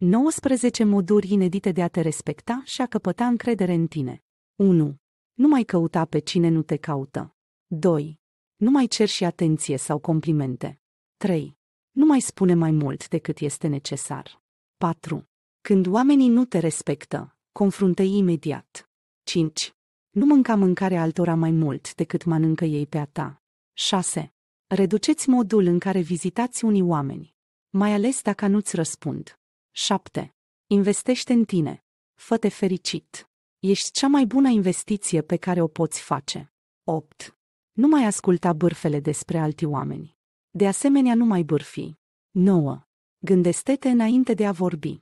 19 moduri inedite de a te respecta și a căpăta încredere în tine. 1. Nu mai căuta pe cine nu te caută. 2. Nu mai cer și atenție sau complimente. 3. Nu mai spune mai mult decât este necesar. 4. Când oamenii nu te respectă, confruntă-i imediat. 5. Nu mânca mâncare altora mai mult decât mănâncă ei pe a ta. 6. Reduceți modul în care vizitați unii oameni, mai ales dacă nu-ți răspund. 7. Investește în tine. Fă-te fericit. Ești cea mai bună investiție pe care o poți face. 8. Nu mai asculta bârfele despre alți oameni. De asemenea, nu mai bârfi. 9. Gândește-te înainte de a vorbi.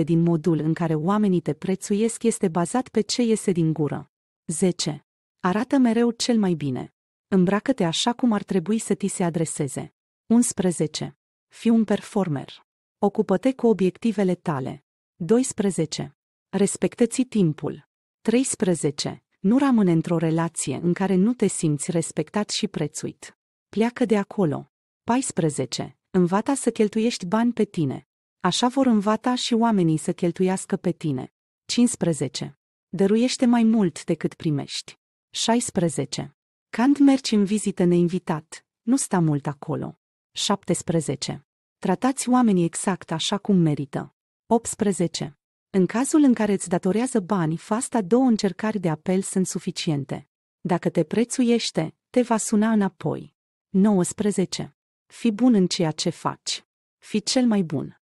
80% din modul în care oamenii te prețuiesc este bazat pe ce iese din gură. 10. Arată mereu cel mai bine. Îmbracă-te așa cum ar trebui să ti se adreseze. 11. Fii un performer. Ocupă-te cu obiectivele tale. 12. Respectă-ți timpul. 13. Nu rămâne într-o relație în care nu te simți respectat și prețuit. Pleacă de acolo. 14. Învata să cheltuiești bani pe tine. Așa vor învata și oamenii să cheltuiască pe tine. 15. Dăruiește mai mult decât primești. 16. Când mergi în vizită neinvitat, nu sta mult acolo. 17. Tratați oamenii exact așa cum merită. 18. În cazul în care îți datorează bani, fasta două încercări de apel sunt suficiente. Dacă te prețuiește, te va suna înapoi. 19. Fi bun în ceea ce faci. Fi cel mai bun.